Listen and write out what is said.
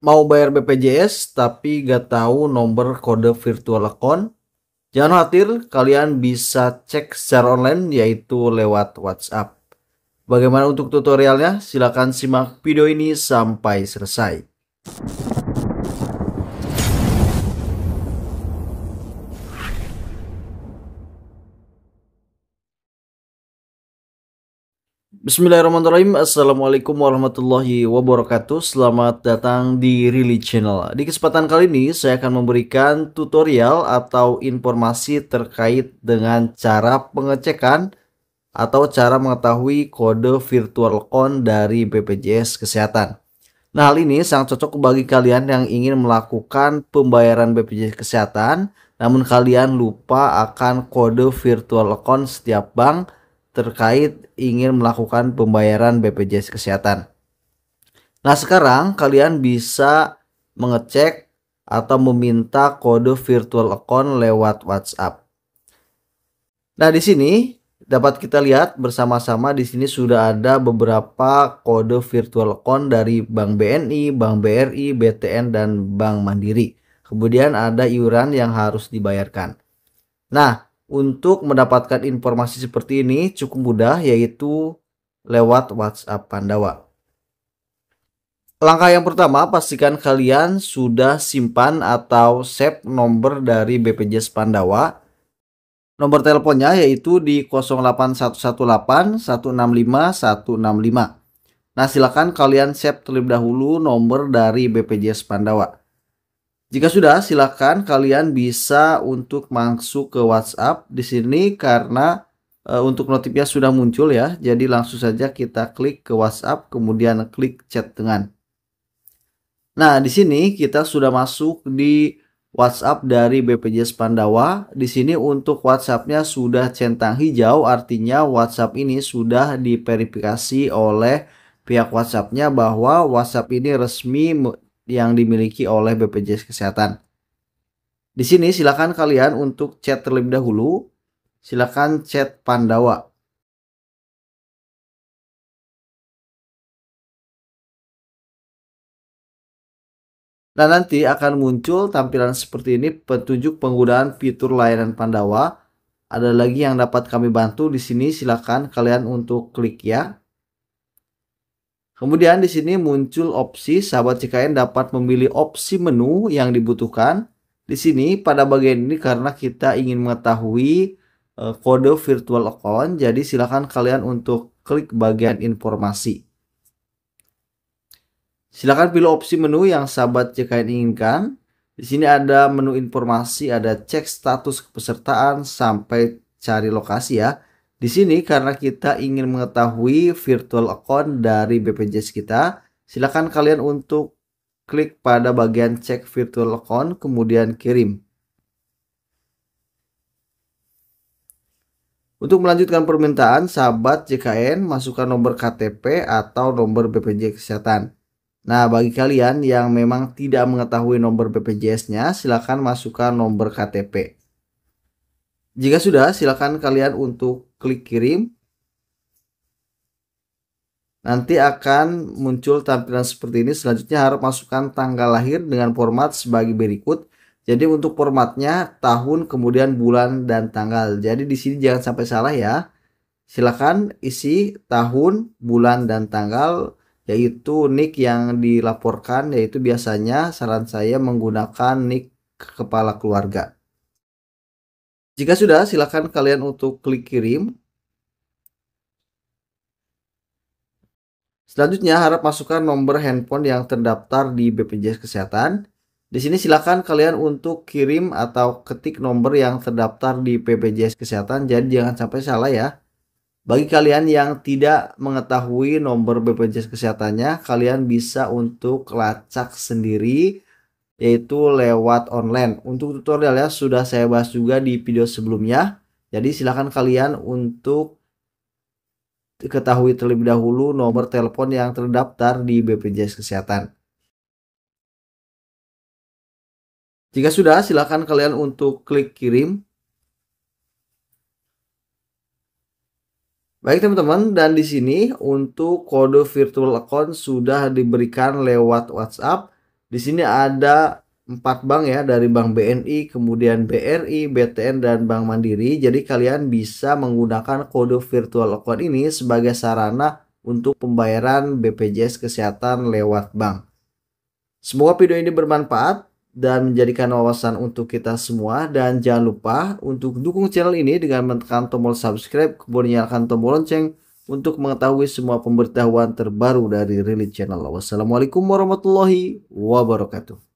mau bayar BPJS tapi gak tahu nomor kode virtual account? Jangan khawatir, kalian bisa cek secara online yaitu lewat WhatsApp. Bagaimana untuk tutorialnya? Silahkan simak video ini sampai selesai. Bismillahirrahmanirrahim Assalamualaikum warahmatullahi wabarakatuh Selamat datang di Rili Channel Di kesempatan kali ini saya akan memberikan tutorial atau informasi terkait dengan cara pengecekan Atau cara mengetahui kode virtual account dari BPJS Kesehatan Nah hal ini sangat cocok bagi kalian yang ingin melakukan pembayaran BPJS Kesehatan Namun kalian lupa akan kode virtual account setiap bank terkait ingin melakukan pembayaran BPJS Kesehatan. Nah, sekarang kalian bisa mengecek atau meminta kode virtual account lewat WhatsApp. Nah, di sini dapat kita lihat bersama-sama di sini sudah ada beberapa kode virtual account dari Bank BNI, Bank BRI, BTN dan Bank Mandiri. Kemudian ada iuran yang harus dibayarkan. Nah, untuk mendapatkan informasi seperti ini cukup mudah yaitu lewat WhatsApp Pandawa. Langkah yang pertama, pastikan kalian sudah simpan atau save nomor dari BPJS Pandawa. Nomor teleponnya yaitu di 08118165165. Nah, silakan kalian save terlebih dahulu nomor dari BPJS Pandawa. Jika sudah, silahkan kalian bisa untuk masuk ke WhatsApp di sini karena e, untuk notifnya sudah muncul ya. Jadi langsung saja kita klik ke WhatsApp, kemudian klik chat dengan. Nah, di sini kita sudah masuk di WhatsApp dari BPJS Pandawa. Di sini untuk WhatsAppnya sudah centang hijau, artinya WhatsApp ini sudah diverifikasi oleh pihak WhatsAppnya bahwa WhatsApp ini resmi yang dimiliki oleh BPJS Kesehatan. Di sini silakan kalian untuk chat terlebih dahulu. Silakan chat Pandawa. Nah nanti akan muncul tampilan seperti ini petunjuk penggunaan fitur layanan Pandawa. Ada lagi yang dapat kami bantu di sini silakan kalian untuk klik ya. Kemudian di sini muncul opsi sahabat CKN dapat memilih opsi menu yang dibutuhkan. Di sini pada bagian ini karena kita ingin mengetahui e, kode virtual account, jadi silakan kalian untuk klik bagian informasi. Silakan pilih opsi menu yang sahabat CKN inginkan. Di sini ada menu informasi, ada cek status kepesertaan sampai cari lokasi ya. Di sini karena kita ingin mengetahui virtual account dari BPJS kita, silakan kalian untuk klik pada bagian cek virtual account kemudian kirim. Untuk melanjutkan permintaan, sahabat JKN masukkan nomor KTP atau nomor BPJS Kesehatan. Nah, bagi kalian yang memang tidak mengetahui nomor BPJS-nya, silakan masukkan nomor KTP. Jika sudah, silakan kalian untuk klik kirim. Nanti akan muncul tampilan seperti ini. Selanjutnya harap masukkan tanggal lahir dengan format sebagai berikut. Jadi untuk formatnya tahun, kemudian bulan dan tanggal. Jadi di sini jangan sampai salah ya. Silakan isi tahun, bulan dan tanggal yaitu nick yang dilaporkan yaitu biasanya saran saya menggunakan nick kepala keluarga. Jika sudah, silakan kalian untuk klik kirim. Selanjutnya, harap masukkan nomor handphone yang terdaftar di BPJS Kesehatan. Di sini silakan kalian untuk kirim atau ketik nomor yang terdaftar di BPJS Kesehatan. Jadi jangan sampai salah ya. Bagi kalian yang tidak mengetahui nomor BPJS kesehatannya, kalian bisa untuk lacak sendiri yaitu lewat online. Untuk tutorialnya sudah saya bahas juga di video sebelumnya. Jadi silahkan kalian untuk ketahui terlebih dahulu nomor telepon yang terdaftar di BPJS Kesehatan. Jika sudah, silahkan kalian untuk klik kirim. Baik teman-teman, dan di sini untuk kode virtual account sudah diberikan lewat WhatsApp di sini ada empat bank ya dari Bank BNI, kemudian BRI, BTN dan Bank Mandiri. Jadi kalian bisa menggunakan kode virtual account ini sebagai sarana untuk pembayaran BPJS kesehatan lewat bank. Semoga video ini bermanfaat dan menjadikan wawasan untuk kita semua dan jangan lupa untuk dukung channel ini dengan menekan tombol subscribe kemudian nyalakan tombol lonceng untuk mengetahui semua pemberitahuan terbaru dari Relief Channel. Wassalamualaikum warahmatullahi wabarakatuh.